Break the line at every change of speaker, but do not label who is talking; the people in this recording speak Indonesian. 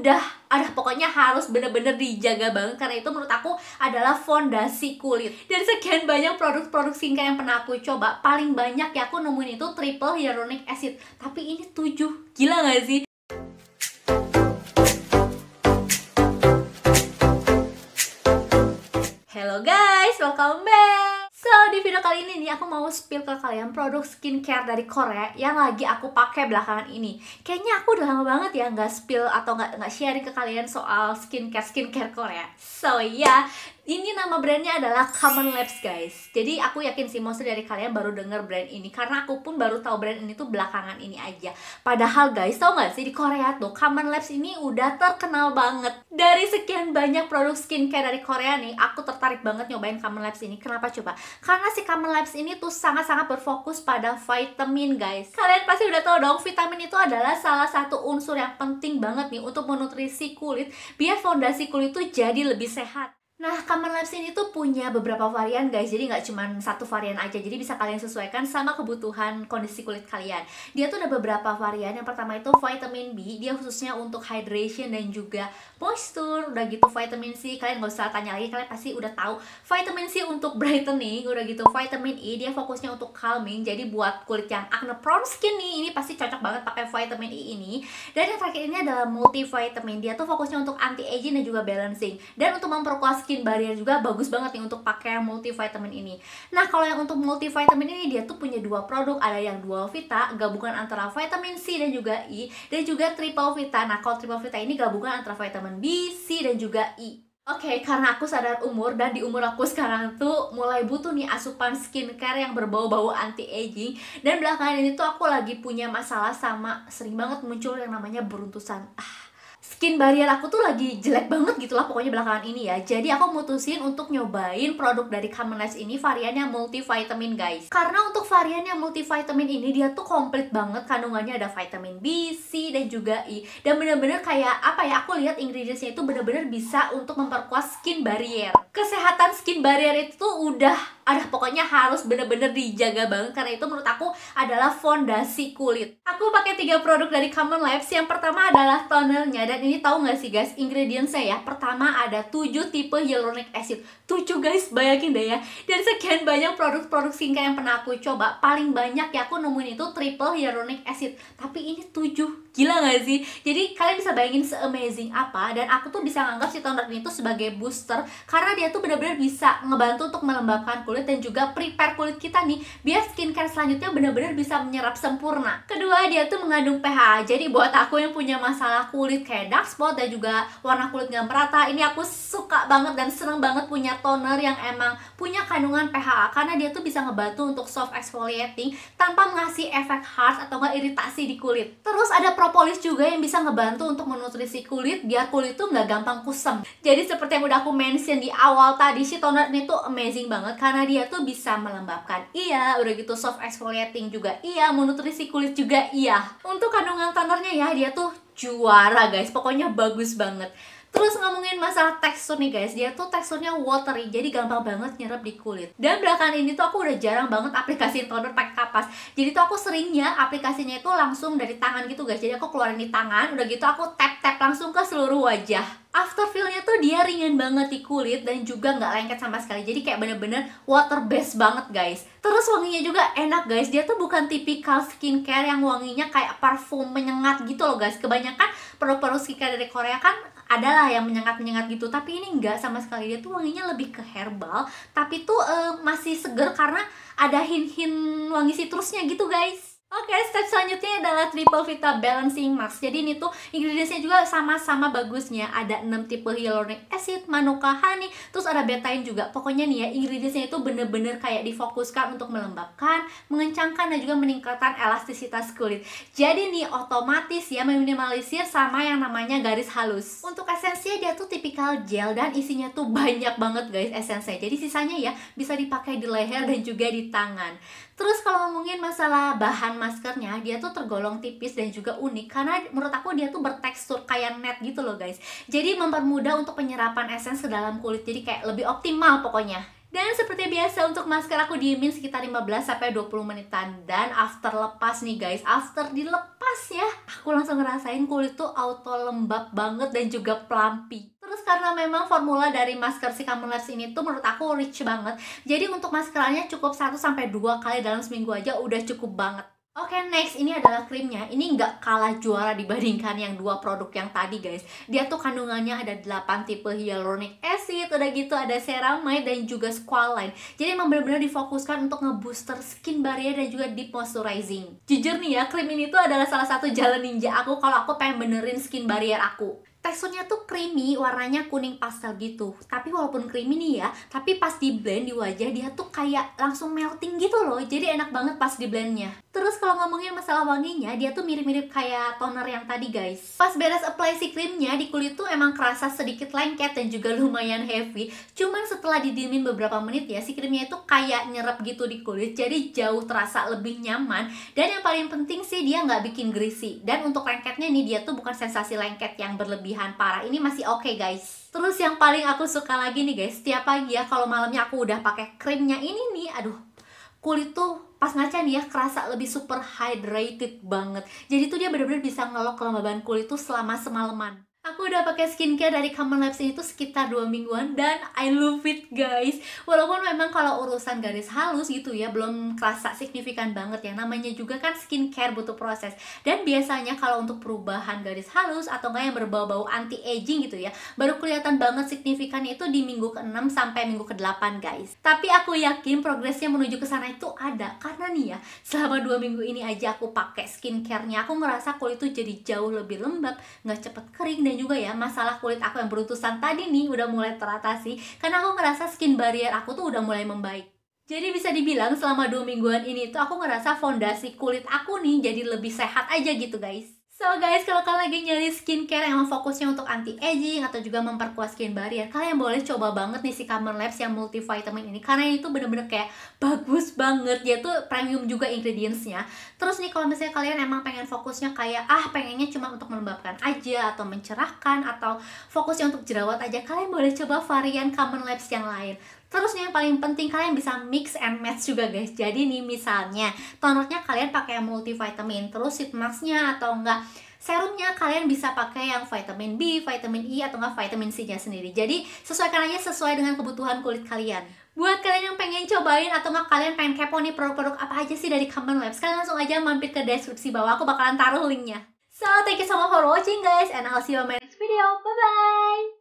udah ada pokoknya harus bener-bener dijaga banget karena itu menurut aku adalah fondasi kulit dari sekian banyak produk-produk skincare yang pernah aku coba paling banyak ya aku nemuin itu triple hyaluronic acid tapi ini tujuh, gila gak sih? Hello guys, welcome back So, di video kali ini nih aku mau spill ke kalian produk skincare dari Korea yang lagi aku pakai belakangan ini. Kayaknya aku udah lama banget ya nggak spill atau nggak nggak sharing ke kalian soal skincare skincare Korea. So ya, yeah, ini nama brandnya adalah Common Labs guys. Jadi aku yakin sih mostly dari kalian baru denger brand ini karena aku pun baru tahu brand ini tuh belakangan ini aja. Padahal guys, tau gak sih di Korea tuh Common Labs ini udah terkenal banget. Dari sekian banyak produk skincare dari Korea nih, aku tertarik banget nyobain Common Labs ini. Kenapa coba? Karena si Common Labs ini tuh sangat-sangat berfokus pada vitamin guys. Kalian pasti udah tahu dong, vitamin itu adalah salah satu unsur yang penting banget nih untuk menutrisi kulit biar fondasi kulit tuh jadi lebih sehat. Nah, kamar lapsin itu punya beberapa varian guys, jadi nggak cuma satu varian aja, jadi bisa kalian sesuaikan sama kebutuhan kondisi kulit kalian. Dia tuh ada beberapa varian, yang pertama itu vitamin B, dia khususnya untuk hydration dan juga moisture, udah gitu vitamin C, kalian nggak usah tanya lagi, kalian pasti udah tahu. Vitamin C untuk brightening, udah gitu vitamin E, dia fokusnya untuk calming, jadi buat kulit yang acne prone skin nih, ini pasti cocok banget pakai vitamin E ini. Dan yang terakhir ini adalah multivitamin, dia tuh fokusnya untuk anti aging dan juga balancing, dan untuk memperkuat skin barrier juga bagus banget nih untuk pakai yang multivitamin ini nah kalau yang untuk multivitamin ini dia tuh punya dua produk ada yang dual vita gabungan antara vitamin C dan juga E dan juga triple vita nah kalau triple vita ini gabungan antara vitamin B, C dan juga E. Oke, okay, karena aku sadar umur dan di umur aku sekarang tuh mulai butuh nih asupan skincare yang berbau-bau anti-aging Dan belakangan ini tuh aku lagi punya masalah sama sering banget muncul yang namanya beruntusan ah, skin barrier aku tuh lagi jelek banget gitu lah pokoknya belakangan ini ya jadi aku mutusin untuk nyobain produk dari Commonless ini variannya multivitamin guys karena untuk variannya multivitamin ini dia tuh komplit banget kandungannya ada vitamin B, C, dan juga I e. dan bener-bener kayak apa ya aku lihat ingredientsnya itu bener-bener bisa untuk memperkuat skin barrier kesehatan skin barrier itu tuh udah ada pokoknya harus bener-bener dijaga banget karena itu menurut aku adalah fondasi kulit aku pakai tiga produk dari Common Labs yang pertama adalah tonernya dan ini tahu nggak sih guys ingredientsnya ya pertama ada 7 tipe hyaluronic acid 7 guys bayangin deh ya dari sekian banyak produk-produk singkat yang pernah aku coba paling banyak ya aku nemuin itu triple hyaluronic acid tapi ini tujuh, gila gak sih? Jadi kalian bisa bayangin se-amazing apa dan aku tuh bisa nganggap si toner ini tuh sebagai booster karena dia tuh bener-bener bisa ngebantu untuk melembabkan kulit kulit dan juga prepare kulit kita nih biar skincare selanjutnya benar-benar bisa menyerap sempurna. Kedua, dia tuh mengandung pH. Jadi buat aku yang punya masalah kulit kayak dark spot dan juga warna kulit nggak merata, ini aku suka banget dan seneng banget punya toner yang emang punya kandungan pH karena dia tuh bisa ngebantu untuk soft exfoliating tanpa ngasih efek harsh atau nggak iritasi di kulit. Terus ada propolis juga yang bisa ngebantu untuk menutrisi kulit biar kulit tuh nggak gampang kusam. Jadi seperti yang udah aku mention di awal tadi, si toner ini tuh amazing banget karena dia tuh bisa melembabkan iya udah gitu soft exfoliating juga iya menutrisi kulit juga iya untuk kandungan tonernya ya dia tuh juara guys pokoknya bagus banget Terus ngomongin masalah tekstur nih guys, dia tuh teksturnya watery, jadi gampang banget nyerap di kulit. Dan belakangan ini tuh aku udah jarang banget aplikasi toner pakai kapas. Jadi tuh aku seringnya aplikasinya itu langsung dari tangan gitu guys. Jadi aku keluarin di tangan, udah gitu aku tap-tap langsung ke seluruh wajah after feelnya tuh dia ringan banget di kulit dan juga nggak lengket sama sekali jadi kayak bener-bener water based banget guys terus wanginya juga enak guys dia tuh bukan tipikal skincare yang wanginya kayak parfum menyengat gitu loh guys kebanyakan produk-produk skincare dari Korea kan adalah yang menyengat-menyengat gitu tapi ini enggak sama sekali dia tuh wanginya lebih ke herbal tapi tuh uh, masih seger karena ada hin-hin wangi citrusnya gitu guys Oke, okay, step selanjutnya adalah triple vita balancing mask. Jadi ini tuh ingredientsnya juga sama-sama bagusnya. Ada 6 tipe hyaluronic acid, manuka honey, terus ada betain juga. Pokoknya nih ya, ingredientsnya itu bener-bener kayak difokuskan untuk melembabkan, mengencangkan, dan juga meningkatkan elastisitas kulit. Jadi nih otomatis ya meminimalisir sama yang namanya garis halus. Untuk esensinya dia tuh tipikal gel dan isinya tuh banyak banget guys esensinya. Jadi sisanya ya bisa dipakai di leher dan juga di tangan. Terus kalau ngomongin masalah bahan maskernya, dia tuh tergolong tipis dan juga unik karena menurut aku dia tuh bertekstur kayak net gitu loh guys. Jadi mempermudah untuk penyerapan esens ke dalam kulit, jadi kayak lebih optimal pokoknya. Dan seperti biasa untuk masker aku diemin sekitar 15-20 menitan Dan after lepas nih guys, after dilepas ya Aku langsung ngerasain kulit tuh auto lembab banget dan juga plumpy bagus karena memang formula dari masker si Camelers ini tuh menurut aku rich banget. Jadi untuk maskerannya cukup 1 2 kali dalam seminggu aja udah cukup banget. Oke okay, next ini adalah krimnya Ini nggak kalah juara dibandingkan yang dua produk yang tadi guys Dia tuh kandungannya ada 8 tipe hyaluronic acid Udah gitu ada ceramide dan juga squalane Jadi emang bener-bener difokuskan untuk ngebooster skin barrier dan juga deep moisturizing Jujur nih ya krim ini tuh adalah salah satu jalan ninja aku Kalau aku pengen benerin skin barrier aku teksturnya tuh creamy, warnanya kuning pastel gitu. Tapi walaupun creamy nih ya, tapi pas di blend di wajah dia tuh kayak langsung melting gitu loh. Jadi enak banget pas di blendnya. Terus kalau ngomongin masalah wanginya, dia tuh mirip-mirip kayak toner yang tadi guys. Pas beres apply si krimnya, di kulit tuh emang kerasa sedikit lengket dan juga lumayan heavy. Cuman setelah didiemin beberapa menit ya, si krimnya itu kayak nyerap gitu di kulit. Jadi jauh terasa lebih nyaman. Dan yang paling penting sih dia nggak bikin greasy. Dan untuk lengketnya nih, dia tuh bukan sensasi lengket yang berlebihan kelebihan parah ini masih oke okay, guys terus yang paling aku suka lagi nih guys setiap pagi ya kalau malamnya aku udah pakai krimnya ini nih aduh kulit tuh pas ngaca nih ya kerasa lebih super hydrated banget jadi tuh dia bener-bener bisa ngelok kelembaban kulit tuh selama semalaman Aku udah pakai skincare dari Common Labs ini tuh sekitar dua mingguan dan I love it guys. Walaupun memang kalau urusan garis halus gitu ya belum kerasa signifikan banget ya. Namanya juga kan skincare butuh proses. Dan biasanya kalau untuk perubahan garis halus atau nggak yang berbau-bau anti aging gitu ya, baru kelihatan banget signifikan itu di minggu ke-6 sampai minggu ke-8 guys. Tapi aku yakin progresnya menuju ke sana itu ada karena nih ya, selama dua minggu ini aja aku pakai skincarenya aku ngerasa kulit tuh jadi jauh lebih lembab, nggak cepet kering dan juga ya masalah kulit aku yang berutusan tadi nih udah mulai teratasi karena aku ngerasa skin barrier aku tuh udah mulai membaik. Jadi bisa dibilang selama dua mingguan ini tuh aku ngerasa fondasi kulit aku nih jadi lebih sehat aja gitu guys. So guys, kalau kalian lagi nyari skincare yang fokusnya untuk anti-aging atau juga memperkuat skin barrier, kalian boleh coba banget nih si Common Labs yang multivitamin ini karena itu bener-bener kayak bagus banget, dia tuh premium juga ingredientsnya. Terus nih kalau misalnya kalian emang pengen fokusnya kayak ah pengennya cuma untuk melembabkan aja atau mencerahkan atau fokusnya untuk jerawat aja, kalian boleh coba varian Common Labs yang lain. Terus nih yang paling penting kalian bisa mix and match juga guys. Jadi nih misalnya tonernya kalian pakai yang multivitamin, terus sheet masknya atau enggak serumnya kalian bisa pakai yang vitamin B, vitamin E atau enggak vitamin C-nya sendiri. Jadi sesuaikan aja sesuai dengan kebutuhan kulit kalian. Buat kalian yang pengen cobain atau enggak kalian pengen kepo nih produk-produk apa aja sih dari Common Labs, kalian langsung aja mampir ke deskripsi bawah, aku bakalan taruh linknya. So, thank you so much for watching guys, and I'll see you on my next video. Bye-bye!